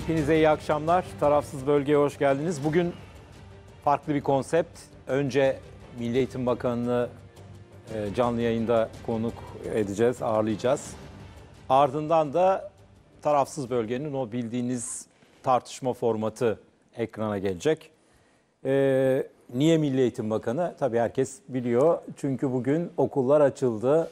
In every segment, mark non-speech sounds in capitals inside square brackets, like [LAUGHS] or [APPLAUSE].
Hepinize iyi akşamlar. Tarafsız Bölge'ye hoş geldiniz. Bugün farklı bir konsept. Önce Milli Eğitim Bakanı'nı e, canlı yayında konuk edeceğiz, ağırlayacağız. Ardından da tarafsız bölgenin o bildiğiniz tartışma formatı ekrana gelecek. E, niye Milli Eğitim Bakanı? Tabii herkes biliyor. Çünkü bugün okullar açıldı.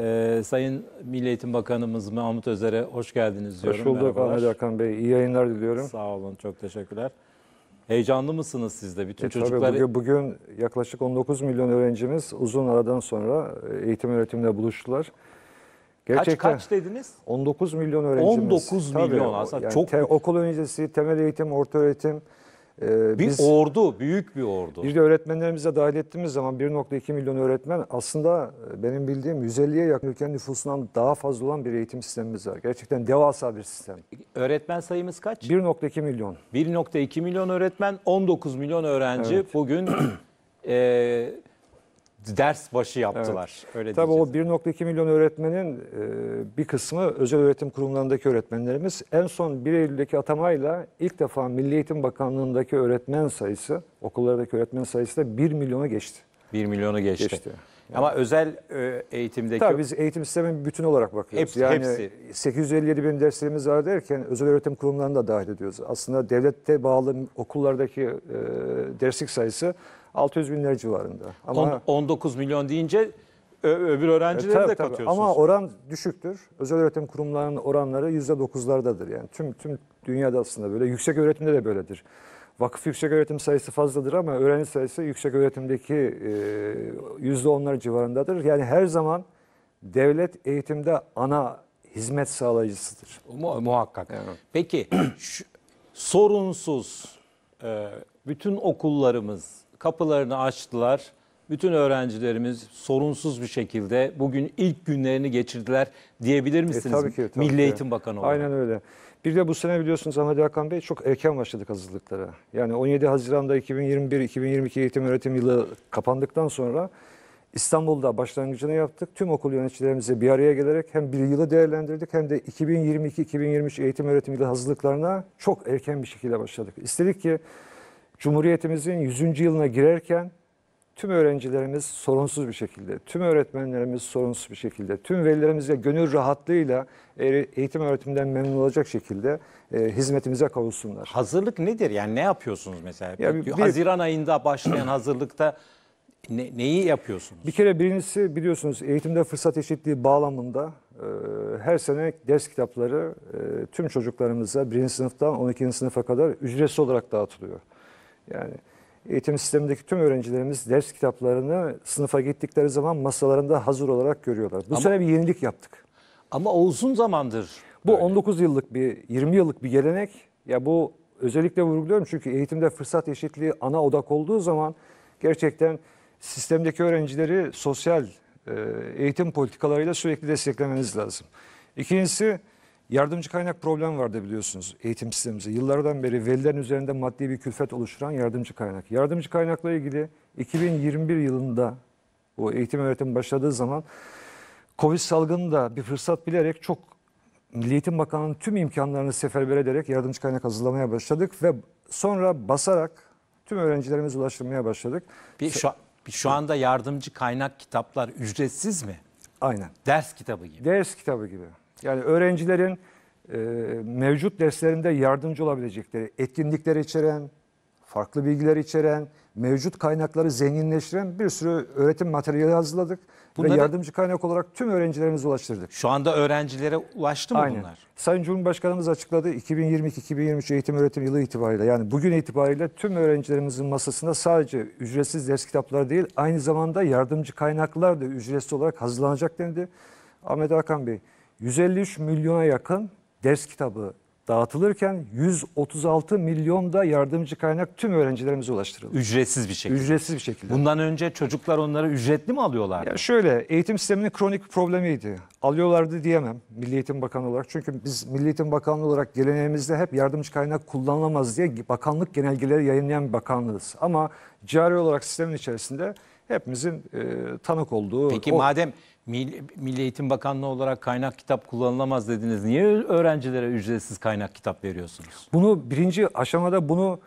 Ee, Sayın Milli Eğitim Bakanımız Mahmut Özer'e hoş geldiniz diyorum. Hoş bulduk Ahmet Hakan Bey. İyi yayınlar diliyorum. Sağ olun. Çok teşekkürler. Heyecanlı mısınız siz de? Bütün e, çocuklar... Tabii bugün, bugün yaklaşık 19 milyon öğrencimiz uzun aradan sonra e, eğitim öğretimle buluştular. Gerçekten kaç, kaç dediniz? 19 milyon öğrencimiz. 19 milyon tabii, aslında yani çok. Te, okul öncesi, temel eğitim, orta öğretim, ee, bir biz, ordu, büyük bir ordu. Bir de öğretmenlerimize dahil ettiğimiz zaman 1.2 milyon öğretmen aslında benim bildiğim 150'ye yakın ülkenin nüfusundan daha fazla olan bir eğitim sistemimiz var. Gerçekten devasa bir sistem. Öğretmen sayımız kaç? 1.2 milyon. 1.2 milyon öğretmen, 19 milyon öğrenci evet. bugün [CLEARS THROAT] e, ders başı yaptılar. Evet. Öyle Tabii diyeceğiz. o 1.2 milyon öğretmenin e, bir kısmı özel öğretim kurumlarındaki öğretmenlerimiz. En son 1 Eylül'deki atamayla ilk defa Milli Eğitim Bakanlığı'ndaki öğretmen sayısı, okullardaki öğretmen sayısı da 1 milyona geçti. 1 milyonu geçti. geçti. Yani. Ama özel e, eğitimdeki... Tabii biz eğitim sistemin bütün olarak bakıyoruz. Hepsi, yani hepsi. 857 bin derslerimiz var derken özel öğretim kurumlarını da dahil ediyoruz. Aslında devlette bağlı okullardaki e, derslik sayısı 600 bin lira civarında. Ama On, 19 milyon deyince öbür öğrencileri e, tabii, de tabii. katıyorsunuz. Ama oran düşüktür. Özel öğretim kurumlarının oranları %9'lardadır. Yani tüm tüm dünyada aslında böyle. Yüksek öğretimde de böyledir. Vakıf yüksek öğretim sayısı fazladır ama öğrenci sayısı yüksek öğretimdeki e, yüzde onlar civarındadır. Yani her zaman devlet eğitimde ana hizmet sağlayıcısıdır. Mu muhakkak. Evet. Peki şu, sorunsuz e, bütün okullarımız kapılarını açtılar. Bütün öğrencilerimiz sorunsuz bir şekilde bugün ilk günlerini geçirdiler diyebilir e, misiniz? E, tabii ki. Tabii Milli ki. Eğitim Bakanı olarak. Aynen öyle. Bir de bu sene biliyorsunuz Ahmet Hakan Bey çok erken başladık hazırlıklara. Yani 17 Haziran'da 2021-2022 eğitim öğretim yılı kapandıktan sonra İstanbul'da başlangıcını yaptık. Tüm okul yöneticilerimize bir araya gelerek hem bir yılı değerlendirdik hem de 2022-2023 eğitim öğretim yılı hazırlıklarına çok erken bir şekilde başladık. İstedik ki Cumhuriyetimizin 100. yılına girerken tüm öğrencilerimiz sorunsuz bir şekilde, tüm öğretmenlerimiz sorunsuz bir şekilde, tüm velilerimizle gönül rahatlığıyla eğitim öğretimden memnun olacak şekilde e, hizmetimize kavuşsunlar. Hazırlık nedir? Yani ne yapıyorsunuz mesela? Ya bir, Haziran ayında başlayan hazırlıkta ne, neyi yapıyorsunuz? Bir kere birincisi biliyorsunuz eğitimde fırsat eşitliği bağlamında e, her sene ders kitapları e, tüm çocuklarımıza birinci sınıftan 12. sınıfa kadar ücretsiz olarak dağıtılıyor. Yani eğitim sistemindeki tüm öğrencilerimiz ders kitaplarını sınıfa gittikleri zaman masalarında hazır olarak görüyorlar. Bu ama, sene bir yenilik yaptık. Ama o uzun zamandır. Bu böyle. 19 yıllık bir 20 yıllık bir gelenek. Ya bu özellikle vurguluyorum çünkü eğitimde fırsat eşitliği ana odak olduğu zaman gerçekten sistemdeki öğrencileri sosyal e, eğitim politikalarıyla sürekli desteklemeniz lazım. İkincisi Yardımcı kaynak problem vardı biliyorsunuz eğitim sistemimizde. Yıllardan beri velilerin üzerinde maddi bir külfet oluşturan yardımcı kaynak. Yardımcı kaynakla ilgili 2021 yılında bu eğitim öğretim başladığı zaman Covid salgını da bir fırsat bilerek çok Milli Eğitim Bakanlığı'nın tüm imkanlarını seferber ederek yardımcı kaynak hazırlamaya başladık ve sonra basarak tüm öğrencilerimize ulaştırmaya başladık. Bir şu, bir şu anda yardımcı kaynak kitaplar ücretsiz mi? Aynen. Ders kitabı gibi. Ders kitabı gibi. Yani öğrencilerin e, mevcut derslerinde yardımcı olabilecekleri etkinlikler içeren, farklı bilgiler içeren, mevcut kaynakları zenginleştiren bir sürü öğretim materyali hazırladık. Bunları... Ve yardımcı kaynak olarak tüm öğrencilerimize ulaştırdık. Şu anda öğrencilere ulaştı mı Aynen. bunlar? Sayın Cumhurbaşkanımız açıkladı 2022-2023 eğitim öğretim yılı itibariyle yani bugün itibariyle tüm öğrencilerimizin masasında sadece ücretsiz ders kitapları değil aynı zamanda yardımcı kaynaklar da ücretsiz olarak hazırlanacak dendi. Ahmet Hakan Bey 153 milyona yakın ders kitabı dağıtılırken 136 milyon da yardımcı kaynak tüm öğrencilerimize ulaştırıldı. Ücretsiz bir şekilde. Ücretsiz bir şekilde. Bundan önce çocuklar onları ücretli mi alıyorlar? Ya şöyle eğitim sisteminin kronik problemiydi. Alıyorlardı diyemem Milli Eğitim bakanlığı olarak. Çünkü biz Milli Eğitim Bakanlığı olarak geleneğimizde hep yardımcı kaynak kullanılamaz diye bakanlık genelgeleri yayınlayan bir bakanlığız. Ama cari olarak sistemin içerisinde hepimizin e, tanık olduğu... Peki o... madem Milli Eğitim Bakanlığı olarak kaynak kitap kullanılamaz dediniz. Niye öğrencilere ücretsiz kaynak kitap veriyorsunuz? Bunu birinci aşamada bunu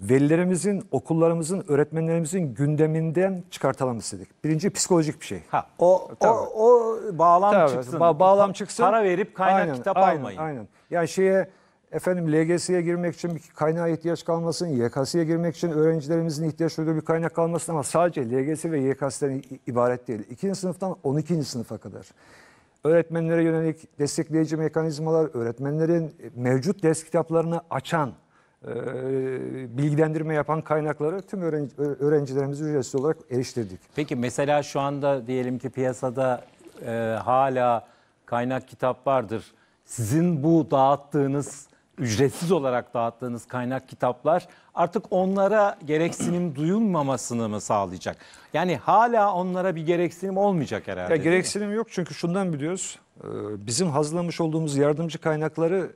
velilerimizin, okullarımızın, öğretmenlerimizin gündeminden çıkartalım istedik. Birinci psikolojik bir şey. Ha, o, Tabii. o, o bağlam Tabii. çıksın. Ba bağlam çıksın. Para verip kaynak aynen, kitap aynen, almayın. Aynen. Yani şeye Efendim LGS'ye girmek için bir kaynağa ihtiyaç kalmasın, YKS'ye girmek için öğrencilerimizin ihtiyaç duyduğu bir kaynak kalmasın ama sadece LGS ve YKS'den ibaret değil. 2. sınıftan 12. sınıfa kadar öğretmenlere yönelik destekleyici mekanizmalar, öğretmenlerin e, mevcut ders kitaplarını açan, e, bilgilendirme yapan kaynakları tüm öğrencilerimiz ücretsiz olarak eriştirdik. Peki mesela şu anda diyelim ki piyasada e, hala kaynak kitap vardır. Sizin bu dağıttığınız ücretsiz olarak dağıttığınız kaynak kitaplar artık onlara gereksinim [CLEARS THROAT] duyulmamasını mı sağlayacak? Yani hala onlara bir gereksinim olmayacak herhalde. Ya gereksinim yok çünkü şundan biliyoruz. Ee, bizim hazırlamış olduğumuz yardımcı kaynakları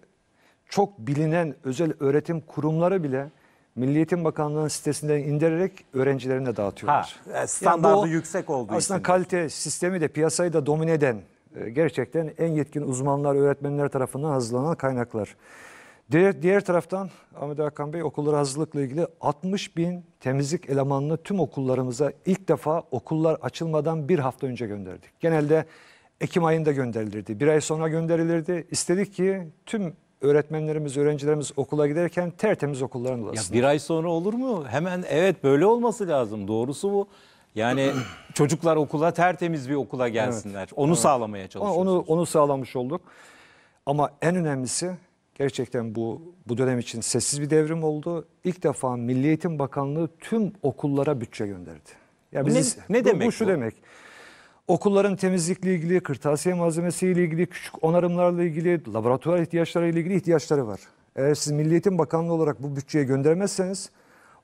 çok bilinen özel öğretim kurumları bile Milli Eğitim Bakanlığı'nın sitesinden indirerek öğrencilerine dağıtıyorlar. Ha, standartı e, yani yüksek olduğu için Aslında kalite sistemi de piyasayı da domine eden e, gerçekten en yetkin uzmanlar, öğretmenler tarafından hazırlanan kaynaklar. Diğer, diğer taraftan Ahmet Hakan Bey okullara hazırlıkla ilgili 60 bin temizlik elemanını tüm okullarımıza ilk defa okullar açılmadan bir hafta önce gönderdik. Genelde Ekim ayında gönderilirdi. Bir ay sonra gönderilirdi. İstedik ki tüm öğretmenlerimiz, öğrencilerimiz okula giderken tertemiz okullarına ulaşsın. Ya bir ay sonra olur mu? Hemen evet böyle olması lazım. Doğrusu bu. Yani [CLEARS THROAT] çocuklar okula tertemiz bir okula gelsinler. Evet. Onu evet. sağlamaya çalışıyoruz. Onu, onu sağlamış olduk. Ama en önemlisi Gerçekten bu bu dönem için sessiz bir devrim oldu. İlk defa Milli Eğitim Bakanlığı tüm okullara bütçe gönderdi. Ya biz, ne, ne bu, demek bu? şu demek. Okulların temizlikle ilgili, kırtasiye malzemesiyle ilgili, küçük onarımlarla ilgili, laboratuvar ihtiyaçları ile ilgili ihtiyaçları var. Eğer siz Milli Eğitim Bakanlığı olarak bu bütçeye göndermezseniz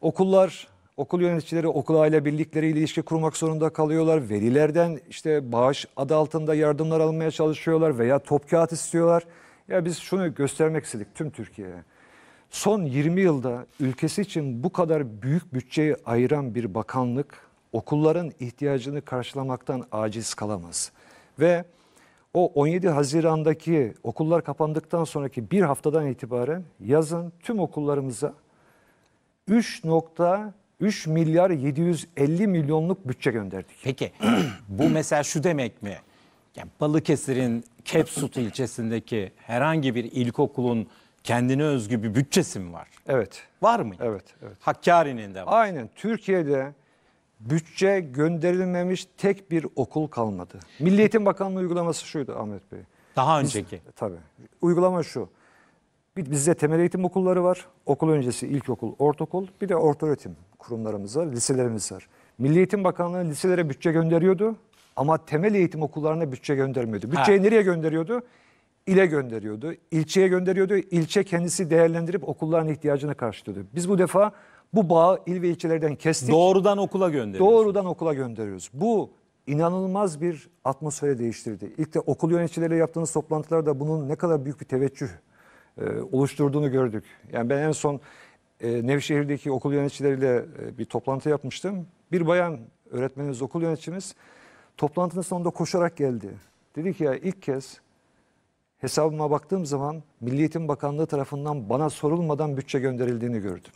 okullar, okul yöneticileri okul aile birlikleriyle ilişki kurmak zorunda kalıyorlar. Verilerden işte bağış adı altında yardımlar almaya çalışıyorlar veya top kağıt istiyorlar. Ya biz şunu göstermek istedik tüm Türkiye'ye. Son 20 yılda ülkesi için bu kadar büyük bütçeyi ayıran bir bakanlık okulların ihtiyacını karşılamaktan aciz kalamaz. Ve o 17 Haziran'daki okullar kapandıktan sonraki bir haftadan itibaren yazın tüm okullarımıza 3.3 milyar 750 milyonluk bütçe gönderdik. Peki [CLEARS THROAT] bu mesela şu demek mi? Yani Balıkesir'in Kepsut ilçesindeki herhangi bir ilkokulun kendine özgü bir bütçesi mi var? Evet. Var mı? Evet. evet. Hakkari'nin de var. Aynen. Türkiye'de bütçe gönderilmemiş tek bir okul kalmadı. Milli Eğitim Bakanlığı uygulaması şuydu Ahmet Bey. Daha önceki. Biz, tabii. Uygulama şu. Bizde temel eğitim okulları var. Okul öncesi ilkokul, ortaokul. Bir de orta öğretim kurumlarımız var, liselerimiz var. Milli Eğitim Bakanlığı liselere bütçe gönderiyordu. Ama temel eğitim okullarına bütçe göndermiyordu. Bütçeyi nereye gönderiyordu? İle gönderiyordu, ilçeye gönderiyordu. İlçe kendisi değerlendirip okulların ihtiyacını karşılıyordu. Biz bu defa bu bağı il ve ilçelerden kestik. Doğrudan okula gönderiyoruz. Doğrudan okula gönderiyoruz. Bu inanılmaz bir atmosfere değiştirdi. İlk de okul yöneticileriyle yaptığımız toplantılarda bunun ne kadar büyük bir teveccüh e, oluşturduğunu gördük. Yani ben en son e, Nevşehir'deki okul yöneticileriyle e, bir toplantı yapmıştım. Bir bayan öğretmenimiz, okul yöneticimiz Toplantının sonunda koşarak geldi. Dedi ki ya ilk kez hesabıma baktığım zaman Milli Eğitim Bakanlığı tarafından bana sorulmadan bütçe gönderildiğini gördüm.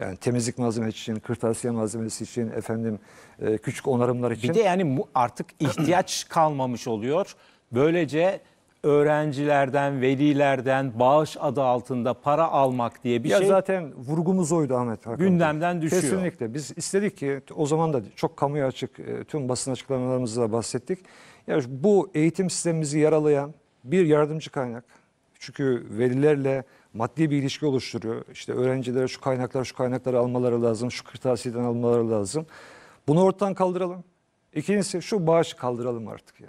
Yani temizlik malzemesi için, kırtasiye malzemesi için, efendim e, küçük onarımlar için. Bir de yani artık ihtiyaç kalmamış oluyor. Böylece öğrencilerden, velilerden bağış adı altında para almak diye bir ya şey. zaten vurgumuz oydu Ahmet Hakan. Gündemden düşüyor. Kesinlikle. Biz istedik ki o zaman da çok kamuya açık e, tüm basın açıklamalarımızda da bahsettik. ya bu eğitim sistemimizi yaralayan bir yardımcı kaynak. Çünkü velilerle maddi bir ilişki oluşturuyor. İşte öğrencilere şu kaynaklar şu kaynakları almaları lazım, şu kırtasiyeden almaları lazım. Bunu ortadan kaldıralım. İkincisi şu bağışı kaldıralım artık ya.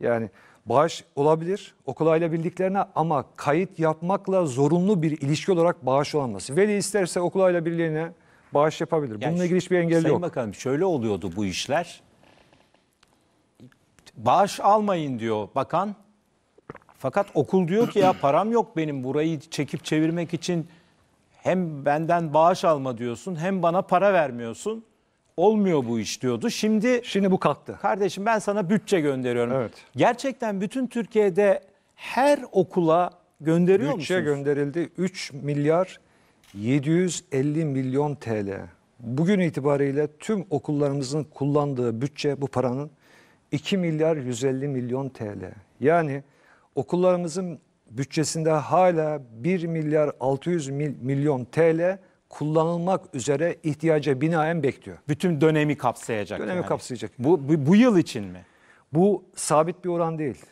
Yani Bağış olabilir okulayla bildiklerine ama kayıt yapmakla zorunlu bir ilişki olarak bağış olamaz. Veli isterse okulayla birliğine bağış yapabilir. Bununla yani ilgili hiçbir engel yok. Sayın Bakanım şöyle oluyordu bu işler. Bağış almayın diyor bakan. Fakat okul diyor ki ya param yok benim burayı çekip çevirmek için hem benden bağış alma diyorsun hem bana para vermiyorsun olmuyor bu iş diyordu. Şimdi Şimdi bu kalktı. kardeşim ben sana bütçe gönderiyorum. Evet. Gerçekten bütün Türkiye'de her okula gönderiyor Bütçe musunuz? gönderildi 3 milyar 750 milyon TL. Bugün itibariyle tüm okullarımızın kullandığı bütçe bu paranın 2 milyar 150 milyon TL. Yani okullarımızın bütçesinde hala 1 milyar 600 milyon TL kullanılmak üzere ihtiyaca binaen bekliyor. Bütün dönemi kapsayacak. Dönemi yani. kapsayacak. Bu, bu, bu yıl için mi? Bu sabit bir oran değil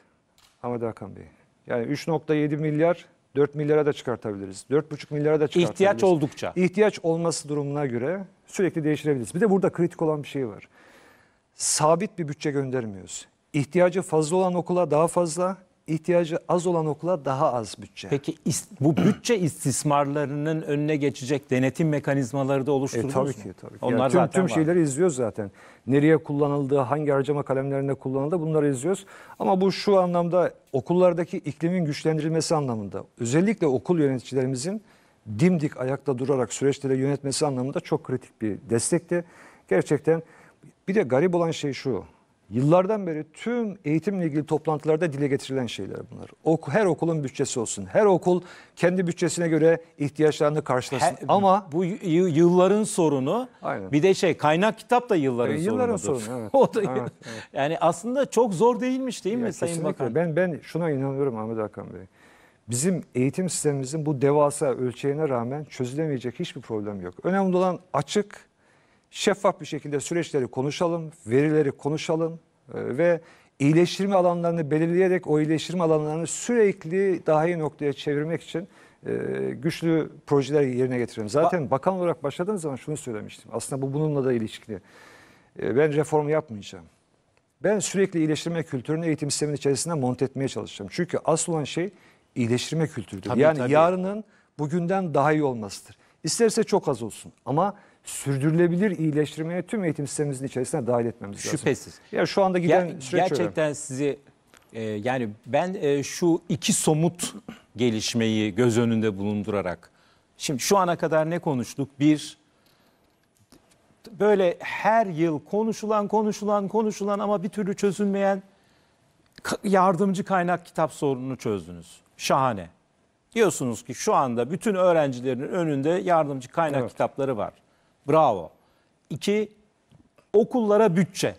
Ahmet Hakan Bey. Yani 3.7 milyar 4 milyara da çıkartabiliriz. 4,5 milyara da çıkartabiliriz. İhtiyaç oldukça. İhtiyaç olması durumuna göre sürekli değiştirebiliriz. Bir de burada kritik olan bir şey var. Sabit bir bütçe göndermiyoruz. İhtiyacı fazla olan okula daha fazla, ihtiyacı az olan okula daha az bütçe. Peki bu bütçe istismarlarının önüne geçecek denetim mekanizmaları da oluşturulmuş e, tabii mu? Ki, tabii ki. Onlar yani tüm, zaten tüm var. izliyoruz zaten. Nereye kullanıldığı, hangi harcama kalemlerinde kullanıldı bunları izliyoruz. Ama bu şu anlamda okullardaki iklimin güçlendirilmesi anlamında. Özellikle okul yöneticilerimizin dimdik ayakta durarak süreçleri yönetmesi anlamında çok kritik bir destekti. Gerçekten bir de garip olan şey şu. Yıllardan beri tüm eğitimle ilgili toplantılarda dile getirilen şeyler bunlar. Ok, her okulun bütçesi olsun. Her okul kendi bütçesine göre ihtiyaçlarını karşılasın. Her, Ama bu yılların sorunu. Aynen. Bir de şey kaynak kitap da yılların, e, yılların sorunudur. sorunu. [LAUGHS] Evet. o da, evet, evet. Yani aslında çok zor değilmiş değil ya, mi ya, Sayın Bakan? Ben ben şuna inanıyorum Ahmet Hakan Bey. Bizim eğitim sistemimizin bu devasa ölçeğine rağmen çözülemeyecek hiçbir problem yok. Önemli olan açık şeffaf bir şekilde süreçleri konuşalım, verileri konuşalım e, ve iyileştirme alanlarını belirleyerek o iyileştirme alanlarını sürekli daha iyi noktaya çevirmek için e, güçlü projeler yerine getirelim. Zaten ba bakan olarak başladığım zaman şunu söylemiştim. Aslında bu bununla da ilişkili. E, ben reform yapmayacağım. Ben sürekli iyileştirme kültürünü eğitim sistemin içerisinde monte etmeye çalışacağım. Çünkü asıl olan şey iyileştirme kültürüdür. Tabii, yani tabii. yarının bugünden daha iyi olmasıdır. İsterse çok az olsun ama sürdürülebilir iyileştirmeye tüm eğitim sistemimizin içerisine dahil etmemiz lazım. Şüphesiz. Ya şu anda giden Ger Gerçekten öyle. sizi e, yani ben e, şu iki somut gelişmeyi göz önünde bulundurarak şimdi şu ana kadar ne konuştuk? Bir böyle her yıl konuşulan konuşulan konuşulan ama bir türlü çözülmeyen yardımcı kaynak kitap sorununu çözdünüz. Şahane. Diyorsunuz ki şu anda bütün öğrencilerin önünde yardımcı kaynak evet. kitapları var. Bravo. İki, okullara bütçe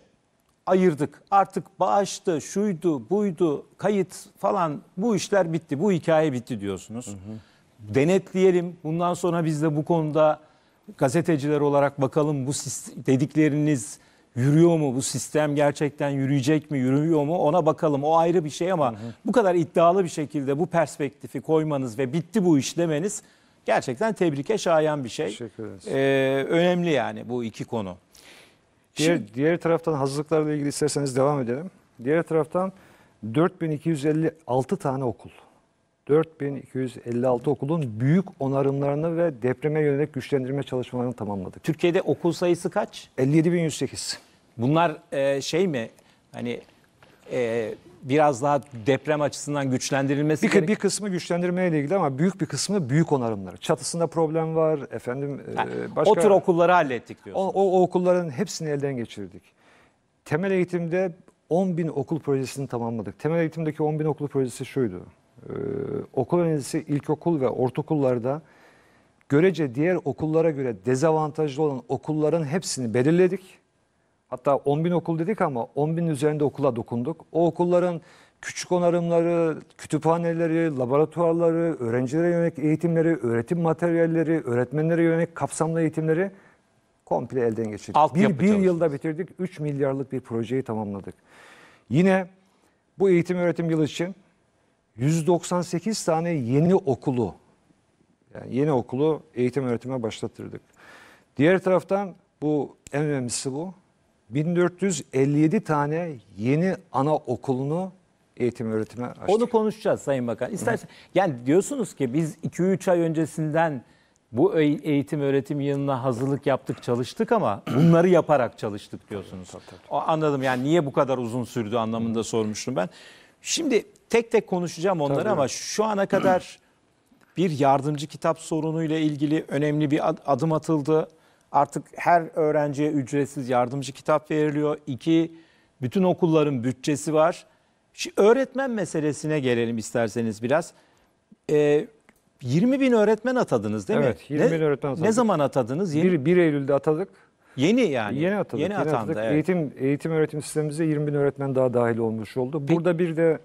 ayırdık. Artık bağıştı, şuydu, buydu, kayıt falan bu işler bitti, bu hikaye bitti diyorsunuz. Hı hı. Denetleyelim. Bundan sonra biz de bu konuda gazeteciler olarak bakalım bu dedikleriniz yürüyor mu? Bu sistem gerçekten yürüyecek mi, Yürüyor mu? Ona bakalım. O ayrı bir şey ama hı hı. bu kadar iddialı bir şekilde bu perspektifi koymanız ve bitti bu iş demeniz gerçekten tebrike şayan bir şey. Teşekkür ederiz. Ee, önemli yani bu iki konu. Diğer, Şimdi, diğer taraftan hazırlıklarla ilgili isterseniz devam edelim. Diğer taraftan 4256 tane okul. 4256 okulun büyük onarımlarını ve depreme yönelik güçlendirme çalışmalarını tamamladık. Türkiye'de okul sayısı kaç? 57108. Bunlar e, şey mi? Hani e, biraz daha deprem açısından güçlendirilmesi bir, gerek. bir kısmı güçlendirmeyle ilgili ama büyük bir kısmı büyük onarımlar. Çatısında problem var efendim. Yani, e, başka, o tür okulları hallettik diyorsunuz. O, o, o okulların hepsini elden geçirdik. Temel eğitimde 10 bin okul projesini tamamladık. Temel eğitimdeki 10 bin okul projesi şuydu. Ee, okul öncesi ilkokul ve ortaokullarda görece diğer okullara göre dezavantajlı olan okulların hepsini belirledik Hatta 10 bin okul dedik ama 10 bin üzerinde okula dokunduk. O okulların küçük onarımları, kütüphaneleri, laboratuvarları, öğrencilere yönelik eğitimleri, öğretim materyalleri, öğretmenlere yönelik kapsamlı eğitimleri komple elden geçirdik. Alt bir, bir yılda bitirdik. 3 milyarlık bir projeyi tamamladık. Yine bu eğitim öğretim yılı için 198 tane yeni okulu yani yeni okulu eğitim öğretime başlattırdık. Diğer taraftan bu en önemlisi bu. 1457 tane yeni ana okulunu eğitim öğretime açtık. Onu konuşacağız Sayın Bakan. İstersen yani diyorsunuz ki biz 2-3 ay öncesinden bu e- eğitim öğretim yılına hazırlık yaptık, çalıştık ama bunları yaparak çalıştık diyorsunuz. Tabii, Anladım yani niye bu kadar uzun sürdü anlamında sormuştum ben. Şimdi tek tek konuşacağım onları tabii. ama şu ana kadar bir yardımcı kitap sorunuyla ilgili önemli bir adım atıldı artık her öğrenciye ücretsiz yardımcı kitap veriliyor. İki, bütün okulların bütçesi var. Şimdi öğretmen meselesine gelelim isterseniz biraz. Ee, 20 bin öğretmen atadınız değil evet, mi? Evet 20 bin öğretmen atadınız. Ne zaman atadınız? Yeni... 1, 1 Eylül'de atadık. Yeni yani. Yeni atadık. Yeni, yeni atandı, atadık. Evet. Eğitim, eğitim öğretim sistemimize 20 bin öğretmen daha dahil olmuş oldu. Burada bir de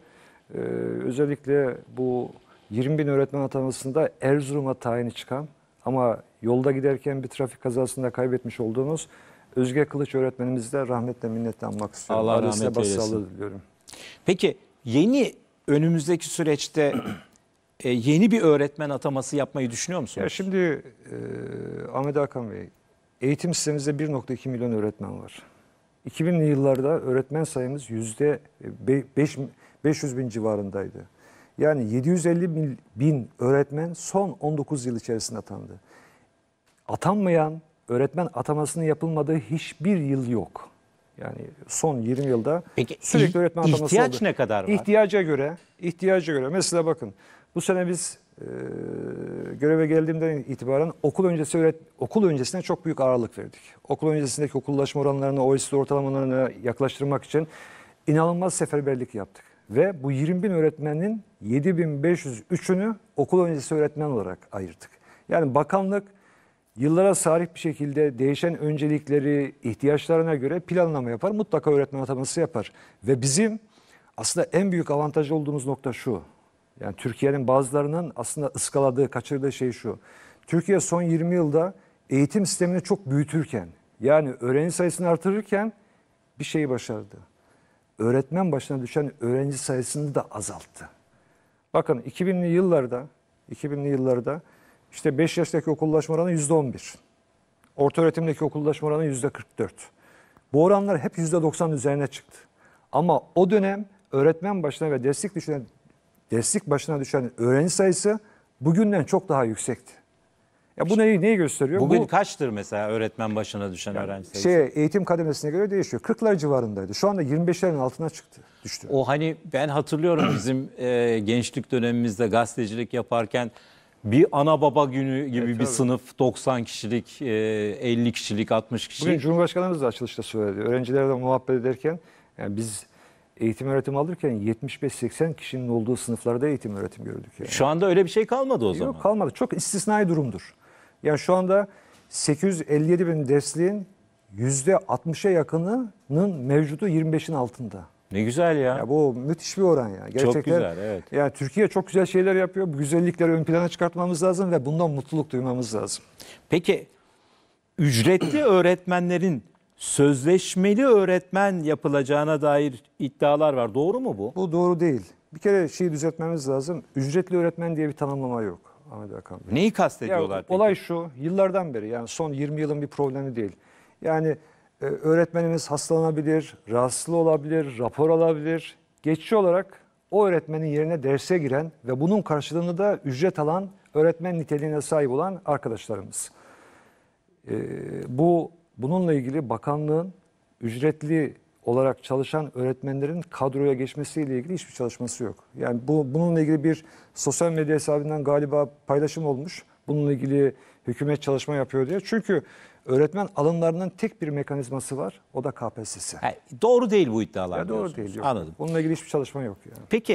e, özellikle bu 20 bin öğretmen atamasında Erzurum'a tayini çıkan ama yolda giderken bir trafik kazasında kaybetmiş olduğunuz Özge Kılıç öğretmenimizi de rahmetle minnetle anmak istiyorum. Allah Ailesine rahmet eylesin. diliyorum. Peki yeni önümüzdeki süreçte e, yeni bir öğretmen ataması yapmayı düşünüyor musunuz? Ya şimdi e, Ahmet Hakan Bey, eğitim sistemimizde 1.2 milyon öğretmen var. 2000'li yıllarda öğretmen sayımız yüzde 500 bin civarındaydı. Yani 750 bin öğretmen son 19 yıl içerisinde atandı. Atanmayan öğretmen atamasının yapılmadığı hiçbir yıl yok. Yani son 20 yılda Peki, sürekli öğretmen ataması ihtiyaç oldu. ne kadar var? İhtiyaca göre, ihtiyaca göre. Mesela bakın bu sene biz e, göreve geldiğimden itibaren okul öncesi öğret okul öncesine çok büyük ağırlık verdik. Okul öncesindeki okullaşma oranlarını OECD ortalamalarına yaklaştırmak için inanılmaz seferberlik yaptık. Ve bu 20 bin öğretmenin 7503'ünü okul öncesi öğretmen olarak ayırdık. Yani bakanlık yıllara sahip bir şekilde değişen öncelikleri ihtiyaçlarına göre planlama yapar. Mutlaka öğretmen ataması yapar. Ve bizim aslında en büyük avantaj olduğumuz nokta şu. Yani Türkiye'nin bazılarının aslında ıskaladığı, kaçırdığı şey şu. Türkiye son 20 yılda eğitim sistemini çok büyütürken, yani öğrenci sayısını artırırken bir şeyi başardı öğretmen başına düşen öğrenci sayısını da azalttı. Bakın 2000'li yıllarda 2000'li yıllarda işte 5 yaştaki okullaşma oranı %11. Orta öğretimdeki okullaşma oranı %44. Bu oranlar hep %90 üzerine çıktı. Ama o dönem öğretmen başına ve destek düşen destek başına düşen öğrenci sayısı bugünden çok daha yüksekti. Ya bu neyi, neyi gösteriyor? Bugün bu, kaçtır mesela öğretmen başına düşen yani öğrenci sayısı? Şey, eğitim kademesine göre değişiyor. 40'lar civarındaydı. Şu anda 25'lerin altına çıktı, düştü. O hani ben hatırlıyorum bizim [CLEARS THROAT] e, gençlik dönemimizde gazetecilik yaparken bir ana baba günü gibi evet, bir tabii. sınıf 90 kişilik, 50 e, kişilik, 60 kişilik. Bugün Cumhurbaşkanımız da açılışta söyledi. Öğrencilerle muhabbet ederken yani biz eğitim öğretim alırken 75-80 kişinin olduğu sınıflarda eğitim öğretim gördük. Yani. Şu anda öyle bir şey kalmadı o Yok, zaman. Yok kalmadı. Çok istisnai durumdur. Yani şu anda 857 bin dersliğin %60'a yakınının mevcudu 25'in altında. Ne güzel ya. ya. Bu müthiş bir oran ya. Gerçekten, çok güzel evet. Ya Türkiye çok güzel şeyler yapıyor. Bu güzellikleri ön plana çıkartmamız lazım ve bundan mutluluk duymamız lazım. Peki ücretli [CLEARS THROAT] öğretmenlerin sözleşmeli öğretmen yapılacağına dair iddialar var. Doğru mu bu? Bu doğru değil. Bir kere şeyi düzeltmemiz lazım. Ücretli öğretmen diye bir tanımlama yok. Ahmet Hakan Bey. Neyi kastediyorlar? Ya, peki? olay şu, yıllardan beri yani son 20 yılın bir problemi değil. Yani e, öğretmenimiz hastalanabilir, rahatsız olabilir, rapor alabilir. Geçici olarak o öğretmenin yerine derse giren ve bunun karşılığını da ücret alan öğretmen niteliğine sahip olan arkadaşlarımız. E, bu bununla ilgili bakanlığın ücretli olarak çalışan öğretmenlerin kadroya geçmesiyle ilgili hiçbir çalışması yok. Yani bu bununla ilgili bir sosyal medya hesabından galiba paylaşım olmuş. Bununla ilgili hükümet çalışma yapıyor diye. Çünkü öğretmen alımlarının tek bir mekanizması var. O da KPSS. Yani doğru değil bu iddialar. Ya doğru değil. Yok. Anladım. Bununla ilgili hiçbir çalışma yok yani. Peki